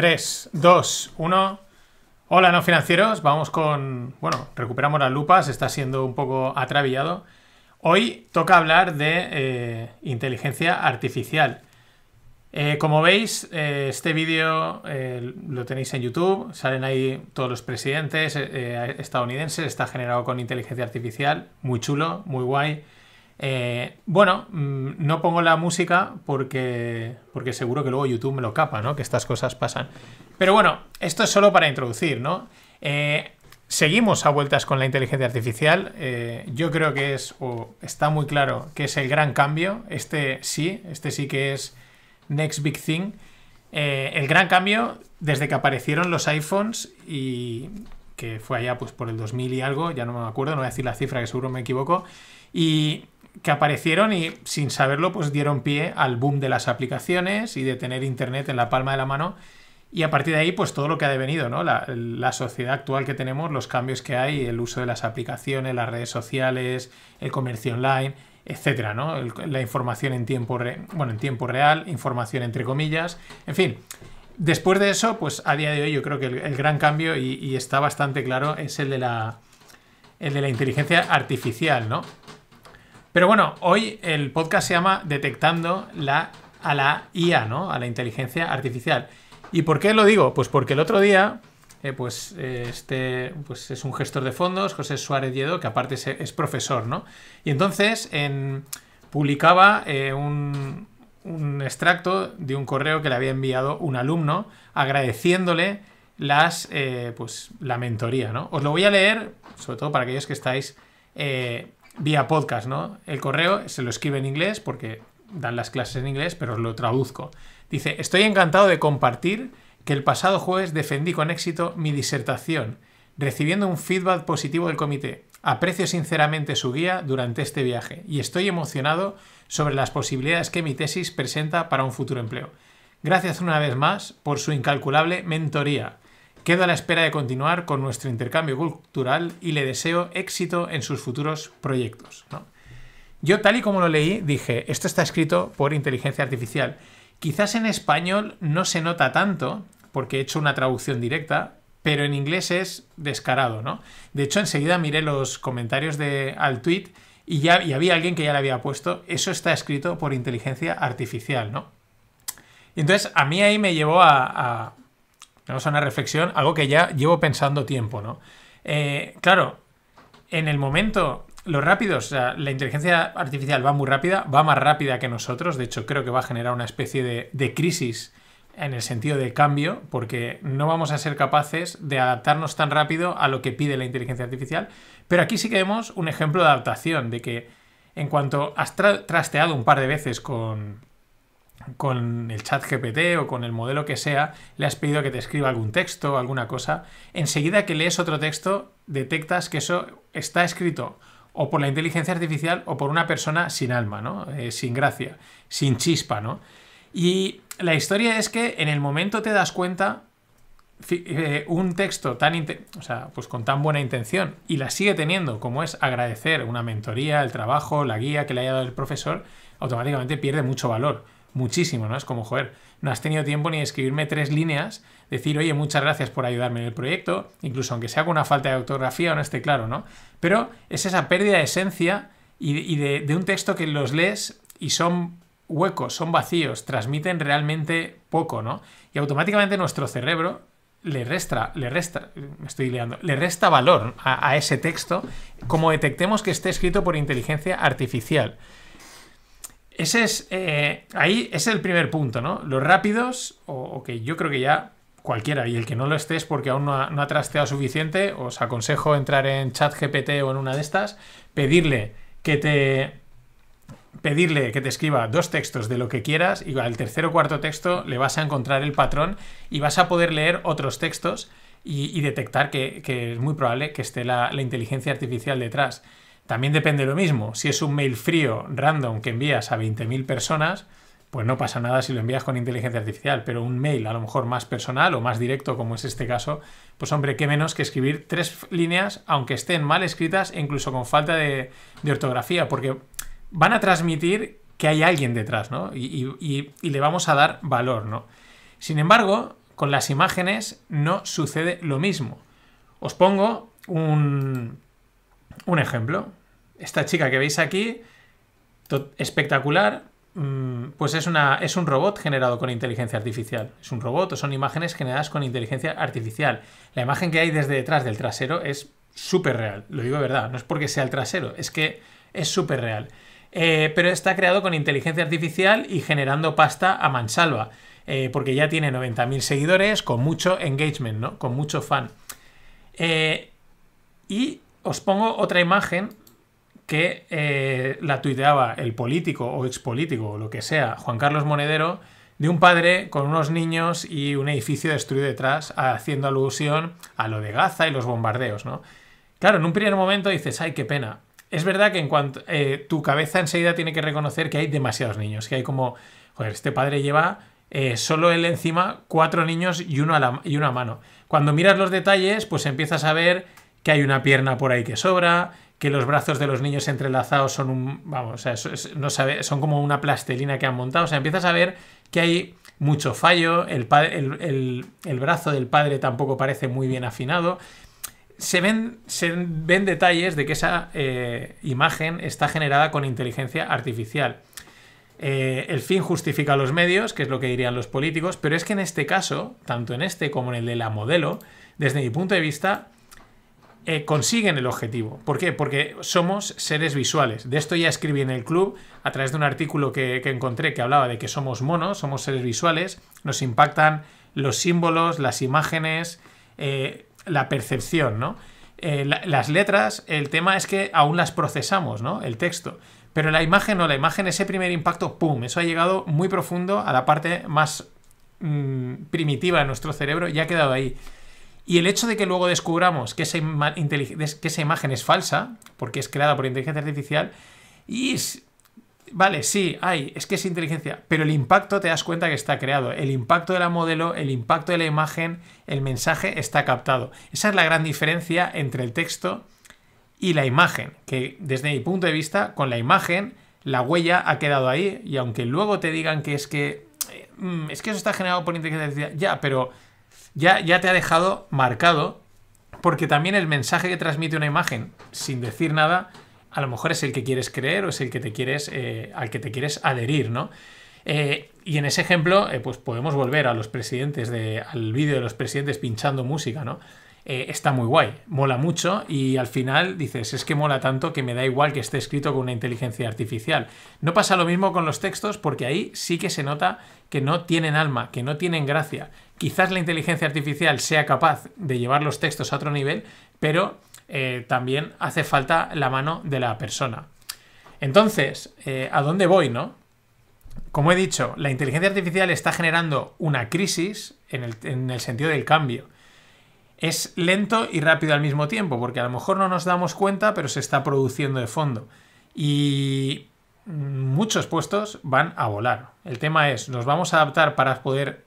3, 2, 1. Hola, no financieros. Vamos con. Bueno, recuperamos las lupas, está siendo un poco atravillado. Hoy toca hablar de eh, inteligencia artificial. Eh, como veis, eh, este vídeo lo tenéis en YouTube, salen ahí todos los presidentes estadounidenses, está generado con inteligencia artificial, muy chulo, muy guay. Eh, bueno, mm, no pongo la música porque, porque seguro que luego YouTube me lo capa, ¿no? Que estas cosas pasan. Pero bueno, esto es solo para introducir, ¿no? Eh, seguimos a vueltas con la inteligencia artificial. Eh, yo creo que es, o está muy claro, que es el gran cambio. Este sí, este sí que es Next Big Thing. el gran cambio desde que aparecieron los iPhones y que fue allá pues por el 2000 y algo, ya no me acuerdo, no voy a decir la cifra que seguro me equivoco. Y que aparecieron y sin saberlo pues dieron pie al boom de las aplicaciones y de tener internet en la palma de la mano y a partir de ahí pues todo lo que ha devenido, ¿no? La, sociedad actual que tenemos, los cambios que hay, el uso de las aplicaciones, las redes sociales, el comercio online, etcétera, ¿no? la información en tiempo, bueno, en tiempo real, información entre comillas, en fin. Después de eso, pues a día de hoy yo creo que el, gran cambio y, está bastante claro es el de la, el de la inteligencia artificial, ¿no? Pero bueno, hoy el podcast se llama Detectando la, a la IA, ¿no? A la inteligencia artificial. ¿Y por qué lo digo? Pues porque el otro día, eh, pues eh, este pues es un gestor de fondos, José Suárez Lledo, que aparte es, profesor, ¿no? Y entonces en, publicaba eh, un, extracto de un correo que le había enviado un alumno agradeciéndole las, pues, la mentoría, ¿no? Os lo voy a leer, sobre todo para aquellos que estáis vía podcast, ¿no? El correo se lo escribe en inglés porque dan las clases en inglés, pero lo traduzco. Dice, estoy encantado de compartir que el pasado jueves defendí con éxito mi disertación, recibiendo un feedback positivo del comité. Aprecio sinceramente su guía durante este viaje y estoy emocionado sobre las posibilidades que mi tesis presenta para un futuro empleo. Gracias una vez más por su incalculable mentoría. Quedo a la espera de continuar con nuestro intercambio cultural y le deseo éxito en sus futuros proyectos. Yo tal y como lo leí dije, esto está escrito por inteligencia artificial. Quizás en español no se nota tanto, porque he hecho una traducción directa, pero en inglés es descarado, ¿no? De hecho, enseguida miré los comentarios de, al tweet y, ya, había alguien que ya le había puesto, eso está escrito por inteligencia artificial, ¿no? Entonces, a mí ahí me llevó a, tenemos una reflexión, algo que ya llevo pensando tiempo, ¿no? Eh, claro, en el momento, los rápidos, o sea, la inteligencia artificial va muy rápida, va más rápida que nosotros, de hecho creo que va a generar una especie de, crisis en el sentido de cambio, porque no vamos a ser capaces de adaptarnos tan rápido a lo que pide la inteligencia artificial, pero aquí sí que vemos un ejemplo de adaptación, de que en cuanto has trasteado un par de veces con, con el chat GPT o con el modelo que sea, le has pedido que te escriba algún texto, o alguna cosa, enseguida que lees otro texto detectas que eso está escrito o por la inteligencia artificial o por una persona sin alma, ¿no? Eh, sin gracia, sin chispa, ¿no? Y la historia es que en el momento te das cuenta eh, un texto tan, o pues con tan buena intención y la sigue teniendo, como es agradecer una mentoría, el trabajo, la guía que le haya dado el profesor, automáticamente pierde mucho valor muchísimo, ¿no? Es como, joder, no has tenido tiempo ni de escribirme tres líneas, decir, oye, muchas gracias por ayudarme en el proyecto, incluso aunque sea con una falta de autografía o no esté claro, ¿no? Pero es esa pérdida de esencia y, de, un texto que los lees y son huecos, son vacíos, transmiten realmente poco, ¿no? Y automáticamente nuestro cerebro le resta, le resta, me estoy liando, le resta valor a, a ese texto como detectemos que esté escrito por inteligencia artificial. Ese es. Eh, ahí es el primer punto, ¿no? Los rápidos, o, que yo creo que ya cualquiera, y el que no lo estés porque aún no ha, ha trasteado suficiente, os aconsejo entrar en ChatGPT o en una de estas, pedirle que te. Pedirle que te escriba dos textos de lo que quieras y al tercer o cuarto texto le vas a encontrar el patrón y vas a poder leer otros textos y, detectar que, es muy probable que esté la, la inteligencia artificial detrás. También depende lo mismo. Si es un mail frío, random, que envías a 20.000 personas, pues no pasa nada si lo envías con inteligencia artificial, pero un mail a lo mejor más personal o más directo, como es este caso, pues hombre, qué menos que escribir tres líneas, aunque estén mal escritas e incluso con falta de, ortografía, porque van a transmitir que hay alguien detrás, ¿no? Y, le vamos a dar valor, ¿no? Sin embargo, con las imágenes no sucede lo mismo. Os pongo un, un ejemplo. Esta chica que veis aquí, espectacular, mm, pues es, una, es un robot generado con inteligencia artificial. Es un robot o son imágenes generadas con inteligencia artificial. La imagen que hay desde detrás del trasero es súper real, lo digo de verdad, no es porque sea el trasero, es que es súper real. Eh, pero está creado con inteligencia artificial y generando pasta a mansalva, eh, porque ya tiene 90.000 seguidores, con mucho engagement, ¿no? con mucho fan. Eh, y os pongo otra imagen que eh, la tuiteaba el político o expolítico o lo que sea, Juan Carlos Monedero, de un padre con unos niños y un edificio destruido detrás, haciendo alusión a lo de Gaza y los bombardeos, ¿no? Claro, en un primer momento dices, ay, qué pena. Es verdad que en cuanto eh, tu cabeza enseguida tiene que reconocer que hay demasiados niños, que hay como, joder, este padre lleva eh, solo él encima cuatro niños y uno y una mano. Cuando miras los detalles, pues empiezas a ver que hay una pierna por ahí que sobra, que los brazos de los niños entrelazados son un. Vamos, no son como una plastelina que han montado. se empieza empiezas a ver que hay mucho fallo. El, el, brazo del padre tampoco parece muy bien afinado. Se ven, se ven detalles de que esa eh, imagen está generada con inteligencia artificial. Eh, el fin justifica los medios, que es lo que dirían los políticos, pero es que en este caso, tanto en este como en el de la modelo, desde mi punto de vista, eh, consiguen el objetivo. ¿Por qué? Porque somos seres visuales. De esto ya escribí en el club a través de un artículo que, encontré que hablaba de que somos monos, somos seres visuales, nos impactan los símbolos, las imágenes, eh, la percepción, ¿no? Eh, las letras, el tema es que aún las procesamos, ¿no? El texto. Pero la imagen o la imagen, ese primer impacto, ¡pum! Eso ha llegado muy profundo a la parte más mm, primitiva de nuestro cerebro y ha quedado ahí. Y el hecho de que luego descubramos que esa, imagen es falsa, porque es creada por inteligencia artificial, y vale, sí, hay, es que es inteligencia, pero el impacto te das cuenta que está creado. El impacto de la modelo, el impacto de la imagen, el mensaje está captado. Esa es la gran diferencia entre el texto y la imagen, que desde mi punto de vista, con la imagen, la huella ha quedado ahí, y aunque luego te digan que es que, eh, mm, es que eso está generado por inteligencia artificial, ya, pero ya, ya te ha dejado marcado, porque también el mensaje que transmite una imagen sin decir nada, a lo mejor es el que quieres creer o es el que te quieres, eh, al que te quieres adherir, ¿no? Eh, y en ese ejemplo, eh, pues podemos volver a los presidentes de, al vídeo de los presidentes pinchando música, ¿no? está muy guay, mola mucho y al final dices, es que mola tanto que me da igual que esté escrito con una inteligencia artificial. No pasa lo mismo con los textos porque ahí sí que se nota que no tienen alma, que no tienen gracia, Quizás la inteligencia artificial sea capaz de llevar los textos a otro nivel, pero eh, también hace falta la mano de la persona. Entonces, eh, ¿a dónde voy, no? Como he dicho, la inteligencia artificial está generando una crisis en el, en el sentido del cambio es lento y rápido al mismo tiempo, porque a lo mejor no nos damos cuenta, pero se está produciendo de fondo. Y muchos puestos van a volar. El tema es, ¿nos vamos a adaptar para poder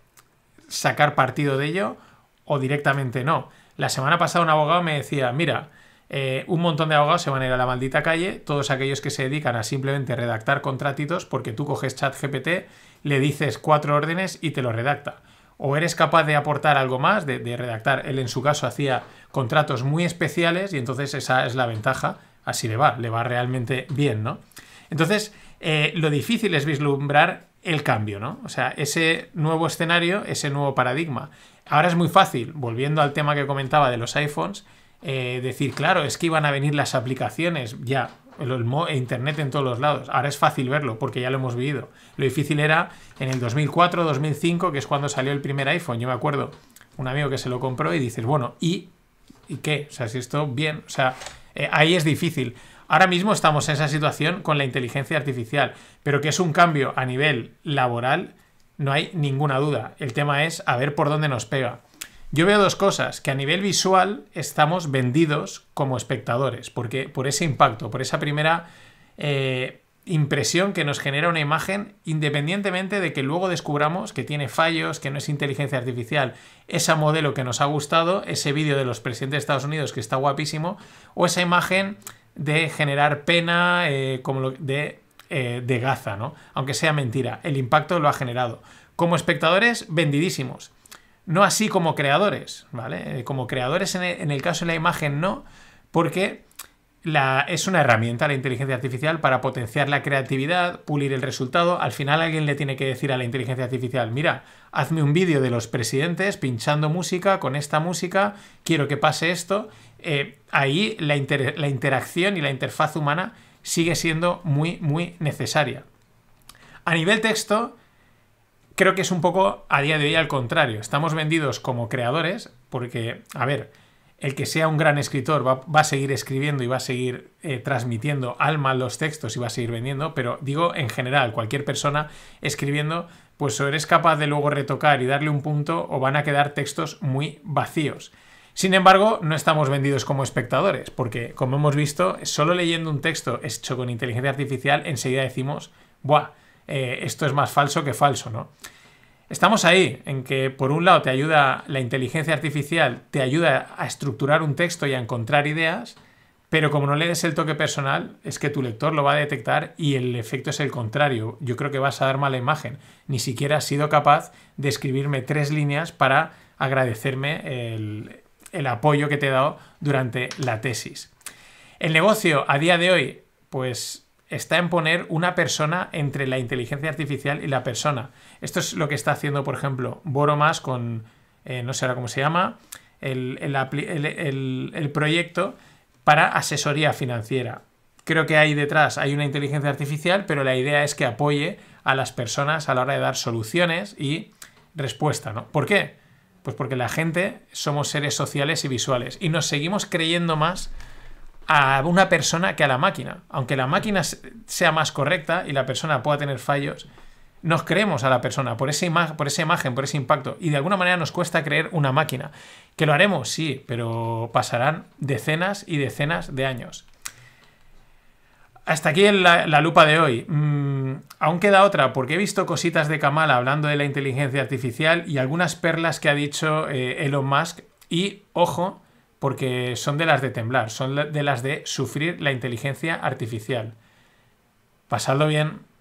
sacar partido de ello o directamente no. La semana pasada un abogado me decía, mira, eh, un montón de abogados se van a ir a la maldita calle, todos aquellos que se dedican a simplemente redactar contratitos porque tú coges chat GPT, le dices cuatro órdenes y te lo redacta. O eres capaz de aportar algo más, de, redactar. Él en su caso hacía contratos muy especiales y entonces esa es la ventaja. Así le va, le va realmente bien, ¿no? Entonces, eh, lo difícil es vislumbrar el cambio, ¿no? O sea, ese nuevo escenario, ese nuevo paradigma. Ahora es muy fácil, volviendo al tema que comentaba de los iPhones, eh, decir, claro, es que iban a venir las aplicaciones, ya, el, e Internet en todos los lados. Ahora es fácil verlo porque ya lo hemos vivido. Lo difícil era en el 2004, 2005, que es cuando salió el primer iPhone. Yo me acuerdo, un amigo que se lo compró y dices, bueno, ¿y, qué? O sea, si esto bien, o sea, eh, ahí es difícil. Ahora mismo estamos en esa situación con la inteligencia artificial, pero que es un cambio a nivel laboral, no hay ninguna duda. El tema es a ver por dónde nos pega. Yo veo dos cosas, que a nivel visual estamos vendidos como espectadores, porque por ese impacto, por esa primera eh, impresión que nos genera una imagen, independientemente de que luego descubramos que tiene fallos, que no es inteligencia artificial, ese modelo que nos ha gustado, ese vídeo de los presidentes de Estados Unidos que está guapísimo, o esa imagen de generar pena eh, como lo de, eh, de Gaza, ¿no? Aunque sea mentira, el impacto lo ha generado. Como espectadores, vendidísimos. No así como creadores, ¿vale? Eh, como creadores en el caso de la imagen no, porque es una herramienta la inteligencia artificial para potenciar la creatividad, pulir el resultado. Al final alguien le tiene que decir a la inteligencia artificial, mira, hazme un vídeo de los presidentes pinchando música con esta música, quiero que pase esto. Eh, ahí la interacción y la interfaz humana sigue siendo muy, muy necesaria. A nivel texto, creo que es un poco a día de hoy al contrario. Estamos vendidos como creadores porque, a ver, el que sea un gran escritor va, a seguir escribiendo y va a seguir eh, transmitiendo alma los textos y va a seguir vendiendo, pero digo en general, cualquier persona escribiendo, pues o eres capaz de luego retocar y darle un punto o van a quedar textos muy vacíos. Sin embargo, no estamos vendidos como espectadores, porque como hemos visto, solo leyendo un texto hecho con inteligencia artificial, enseguida decimos, ¡buah! Eh, esto es más falso que falso, ¿no? Estamos ahí, en que por un lado te ayuda la inteligencia artificial, te ayuda a estructurar un texto y a encontrar ideas, pero como no le des el toque personal, es que tu lector lo va a detectar y el efecto es el contrario. Yo creo que vas a dar mala imagen. Ni siquiera has sido capaz de escribirme tres líneas para agradecerme el, el apoyo que te he dado durante la tesis. El negocio a día de hoy, pues está en poner una persona entre la inteligencia artificial y la persona. Esto es lo que está haciendo, por ejemplo, Boromas con, eh, no sé ahora cómo se llama, el, el, proyecto para asesoría financiera. Creo que ahí detrás hay una inteligencia artificial, pero la idea es que apoye a las personas a la hora de dar soluciones y respuesta, ¿no? ¿Por qué? Pues porque la gente somos seres sociales y visuales y nos seguimos creyendo más a una persona que a la máquina. Aunque la máquina sea más correcta y la persona pueda tener fallos, nos creemos a la persona por esa, por imagen, por ese impacto. Y de alguna manera nos cuesta creer una máquina. Que lo haremos, sí, pero pasarán decenas y decenas de años. Hasta aquí la, la lupa de hoy. Mm, aún queda otra, porque he visto cositas de Kamala hablando de la inteligencia artificial y algunas perlas que ha dicho eh, Elon Musk. Y, ojo, porque son de las de temblar, son de las de sufrir la inteligencia artificial. Pasadlo bien.